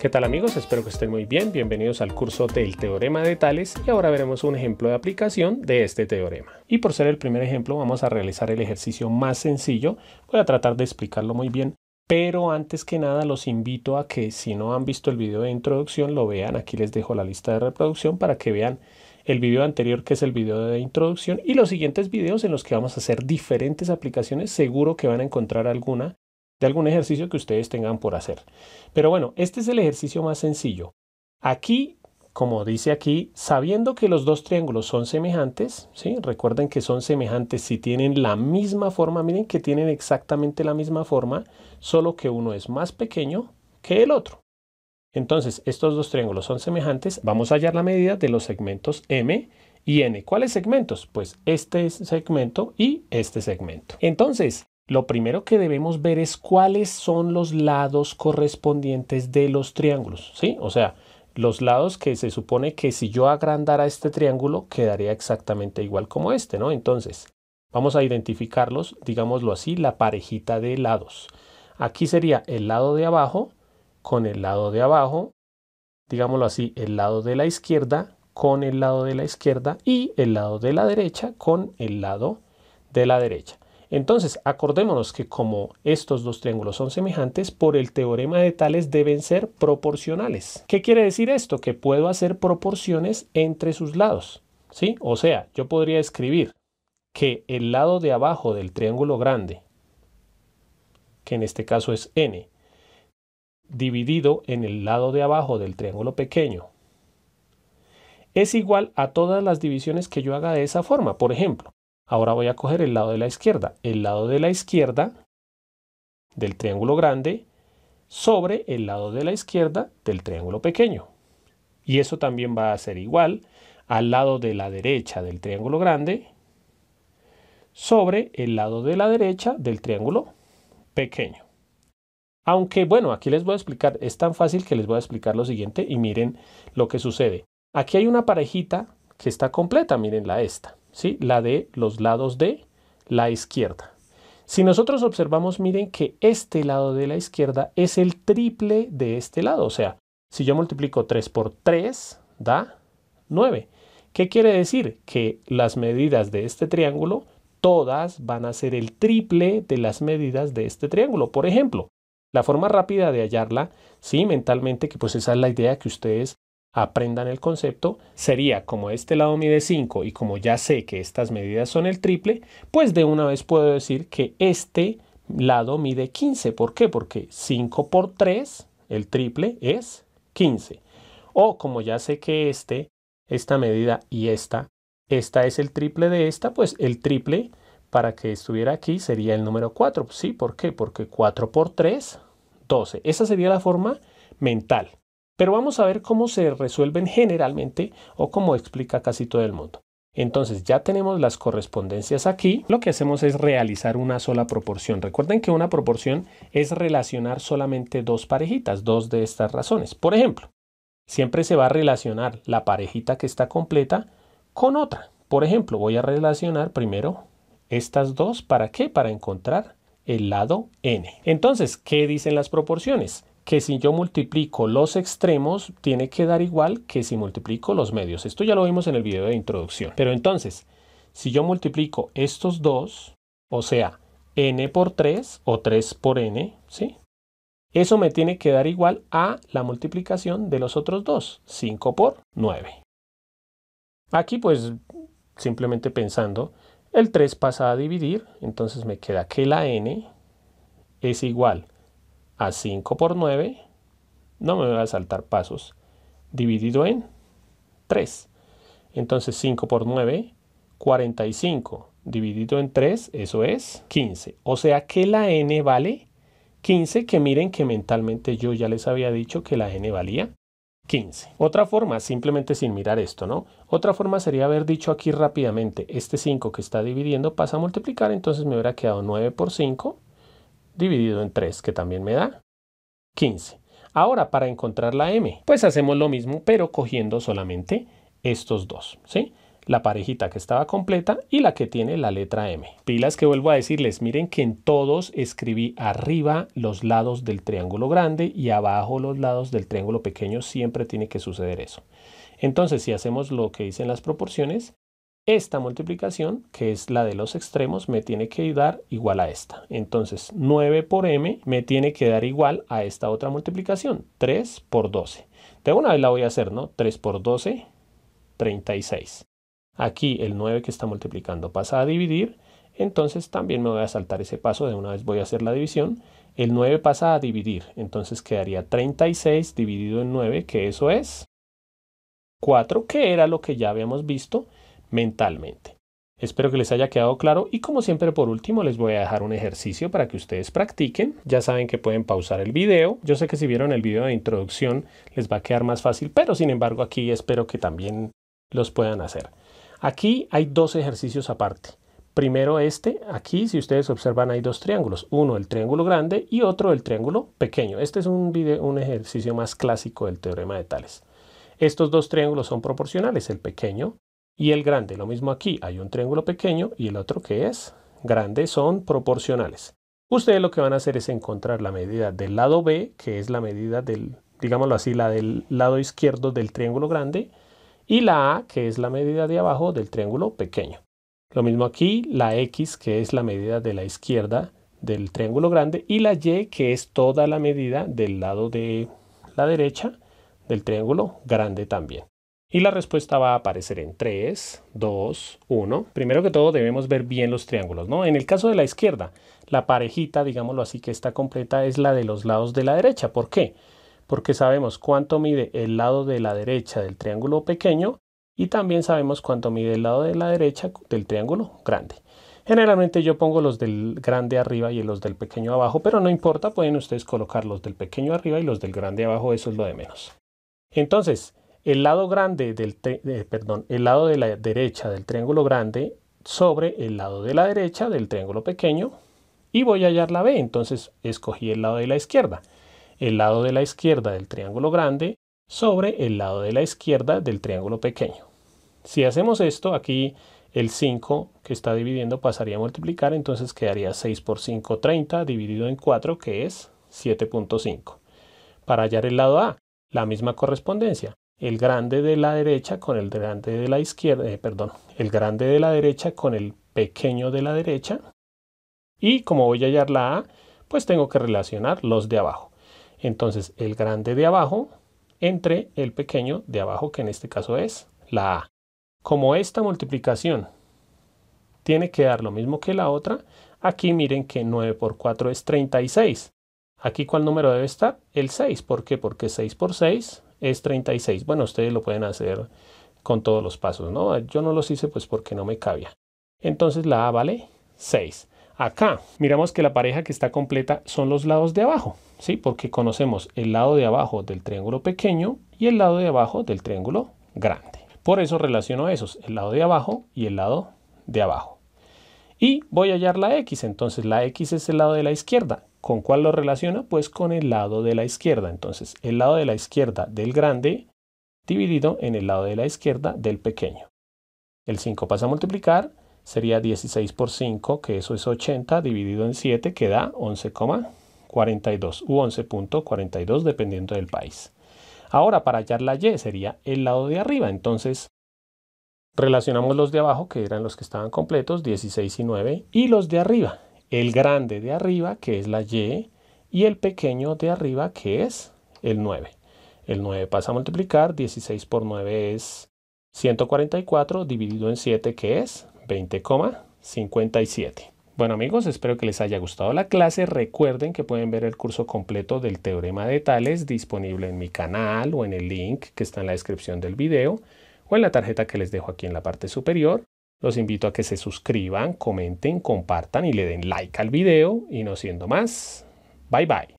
¿Qué tal amigos? Espero que estén muy bien. Bienvenidos al curso del teorema de Tales y ahora veremos un ejemplo de aplicación de este teorema. Y por ser el primer ejemplo vamos a realizar el ejercicio más sencillo. Voy a tratar de explicarlo muy bien, pero antes que nada los invito a que si no han visto el video de introducción lo vean. Aquí les dejo la lista de reproducción para que vean el video anterior que es el video de introducción y los siguientes videos en los que vamos a hacer diferentes aplicaciones. Seguro que van a encontrar alguna de algún ejercicio que ustedes tengan por hacer. Pero bueno, este es el ejercicio más sencillo. Aquí, como dice aquí, sabiendo que los dos triángulos son semejantes, ¿sí? recuerden que son semejantes si tienen la misma forma, miren que tienen exactamente la misma forma, solo que uno es más pequeño que el otro. Entonces, estos dos triángulos son semejantes, vamos a hallar la medida de los segmentos M y N. ¿Cuáles segmentos? Pues este segmento y este segmento. Entonces, lo primero que debemos ver es cuáles son los lados correspondientes de los triángulos, ¿sí? O sea, los lados que se supone que si yo agrandara este triángulo quedaría exactamente igual como este, ¿no? Entonces, vamos a identificarlos, digámoslo así, la parejita de lados. Aquí sería el lado de abajo con el lado de abajo, digámoslo así, el lado de la izquierda con el lado de la izquierda y el lado de la derecha con el lado de la derecha. Entonces, acordémonos que como estos dos triángulos son semejantes, por el teorema de Tales deben ser proporcionales. ¿Qué quiere decir esto? Que puedo hacer proporciones entre sus lados. ¿sí? O sea, yo podría escribir que el lado de abajo del triángulo grande, que en este caso es n, dividido en el lado de abajo del triángulo pequeño, es igual a todas las divisiones que yo haga de esa forma. Por ejemplo, Ahora voy a coger el lado de la izquierda. El lado de la izquierda del triángulo grande sobre el lado de la izquierda del triángulo pequeño. Y eso también va a ser igual al lado de la derecha del triángulo grande sobre el lado de la derecha del triángulo pequeño. Aunque bueno, aquí les voy a explicar, es tan fácil que les voy a explicar lo siguiente y miren lo que sucede. Aquí hay una parejita que está completa, miren la esta. ¿sí? la de los lados de la izquierda. Si nosotros observamos, miren que este lado de la izquierda es el triple de este lado. O sea, si yo multiplico 3 por 3, da 9. ¿Qué quiere decir? Que las medidas de este triángulo, todas van a ser el triple de las medidas de este triángulo. Por ejemplo, la forma rápida de hallarla, sí, mentalmente, que pues esa es la idea que ustedes aprendan el concepto, sería como este lado mide 5 y como ya sé que estas medidas son el triple, pues de una vez puedo decir que este lado mide 15. ¿Por qué? Porque 5 por 3, el triple, es 15. O como ya sé que este, esta medida y esta, esta es el triple de esta, pues el triple para que estuviera aquí sería el número 4. Sí, ¿por qué? Porque 4 por 3, 12. Esa sería la forma mental. Pero vamos a ver cómo se resuelven generalmente o cómo explica casi todo el mundo. Entonces ya tenemos las correspondencias aquí. Lo que hacemos es realizar una sola proporción. Recuerden que una proporción es relacionar solamente dos parejitas, dos de estas razones. Por ejemplo, siempre se va a relacionar la parejita que está completa con otra. Por ejemplo, voy a relacionar primero estas dos. ¿Para qué? Para encontrar el lado n. Entonces, ¿qué dicen las proporciones? que si yo multiplico los extremos, tiene que dar igual que si multiplico los medios. Esto ya lo vimos en el video de introducción. Pero entonces, si yo multiplico estos dos, o sea, n por 3 o 3 por n, ¿sí? Eso me tiene que dar igual a la multiplicación de los otros dos, 5 por 9. Aquí pues simplemente pensando, el 3 pasa a dividir, entonces me queda que la n es igual a 5 por 9, no me voy a saltar pasos, dividido en 3. Entonces 5 por 9, 45 dividido en 3, eso es 15. O sea que la n vale 15, que miren que mentalmente yo ya les había dicho que la n valía 15. Otra forma, simplemente sin mirar esto, ¿no? Otra forma sería haber dicho aquí rápidamente, este 5 que está dividiendo pasa a multiplicar, entonces me hubiera quedado 9 por 5, dividido en 3, que también me da 15. Ahora, para encontrar la m, pues hacemos lo mismo, pero cogiendo solamente estos dos, ¿sí? La parejita que estaba completa y la que tiene la letra m. Pilas que vuelvo a decirles, miren que en todos escribí arriba los lados del triángulo grande y abajo los lados del triángulo pequeño, siempre tiene que suceder eso. Entonces, si hacemos lo que dicen las proporciones, esta multiplicación, que es la de los extremos, me tiene que dar igual a esta. Entonces, 9 por m me tiene que dar igual a esta otra multiplicación, 3 por 12. De una vez la voy a hacer, ¿no? 3 por 12, 36. Aquí el 9 que está multiplicando pasa a dividir, entonces también me voy a saltar ese paso, de una vez voy a hacer la división. El 9 pasa a dividir, entonces quedaría 36 dividido en 9, que eso es 4, que era lo que ya habíamos visto, mentalmente. Espero que les haya quedado claro y como siempre por último les voy a dejar un ejercicio para que ustedes practiquen. Ya saben que pueden pausar el video. Yo sé que si vieron el video de introducción les va a quedar más fácil, pero sin embargo aquí espero que también los puedan hacer. Aquí hay dos ejercicios aparte. Primero este, aquí si ustedes observan hay dos triángulos, uno el triángulo grande y otro el triángulo pequeño. Este es un, video, un ejercicio más clásico del teorema de Tales. Estos dos triángulos son proporcionales, el pequeño y el grande. Lo mismo aquí, hay un triángulo pequeño y el otro que es grande son proporcionales. Ustedes lo que van a hacer es encontrar la medida del lado B, que es la medida del, digámoslo así, la del lado izquierdo del triángulo grande, y la A, que es la medida de abajo del triángulo pequeño. Lo mismo aquí, la X, que es la medida de la izquierda del triángulo grande, y la Y, que es toda la medida del lado de la derecha del triángulo grande también. Y la respuesta va a aparecer en 3, 2, 1. Primero que todo debemos ver bien los triángulos, ¿no? En el caso de la izquierda, la parejita, digámoslo así, que está completa es la de los lados de la derecha. ¿Por qué? Porque sabemos cuánto mide el lado de la derecha del triángulo pequeño y también sabemos cuánto mide el lado de la derecha del triángulo grande. Generalmente yo pongo los del grande arriba y los del pequeño abajo, pero no importa, pueden ustedes colocar los del pequeño arriba y los del grande abajo, eso es lo de menos. Entonces, el lado grande del eh, perdón, el lado de la derecha del triángulo grande sobre el lado de la derecha del triángulo pequeño y voy a hallar la B, entonces escogí el lado de la izquierda. El lado de la izquierda del triángulo grande sobre el lado de la izquierda del triángulo pequeño. Si hacemos esto, aquí el 5 que está dividiendo pasaría a multiplicar, entonces quedaría 6 por 5, 30, dividido en 4, que es 7.5. Para hallar el lado A, la misma correspondencia el grande de la derecha con el grande de la izquierda, eh, perdón, el grande de la derecha con el pequeño de la derecha. Y como voy a hallar la A, pues tengo que relacionar los de abajo. Entonces el grande de abajo entre el pequeño de abajo, que en este caso es la A. Como esta multiplicación tiene que dar lo mismo que la otra, aquí miren que 9 por 4 es 36. Aquí, ¿cuál número debe estar? El 6. ¿Por qué? Porque 6 por 6 es 36. Bueno, ustedes lo pueden hacer con todos los pasos, ¿no? Yo no los hice pues porque no me cabía. Entonces la A vale 6. Acá miramos que la pareja que está completa son los lados de abajo, ¿sí? Porque conocemos el lado de abajo del triángulo pequeño y el lado de abajo del triángulo grande. Por eso relaciono esos, el lado de abajo y el lado de abajo. Y voy a hallar la X, entonces la X es el lado de la izquierda. ¿Con cuál lo relaciona? Pues con el lado de la izquierda. Entonces, el lado de la izquierda del grande dividido en el lado de la izquierda del pequeño. El 5 pasa a multiplicar, sería 16 por 5, que eso es 80, dividido en 7, que da 11,42 u 11.42 dependiendo del país. Ahora, para hallar la y sería el lado de arriba, entonces relacionamos los de abajo, que eran los que estaban completos, 16 y 9, y los de arriba, el grande de arriba, que es la Y, y el pequeño de arriba, que es el 9. El 9 pasa a multiplicar, 16 por 9 es 144, dividido en 7, que es 20,57. Bueno amigos, espero que les haya gustado la clase. Recuerden que pueden ver el curso completo del teorema de Tales disponible en mi canal o en el link que está en la descripción del video o en la tarjeta que les dejo aquí en la parte superior. Los invito a que se suscriban, comenten, compartan y le den like al video. Y no siendo más, bye bye.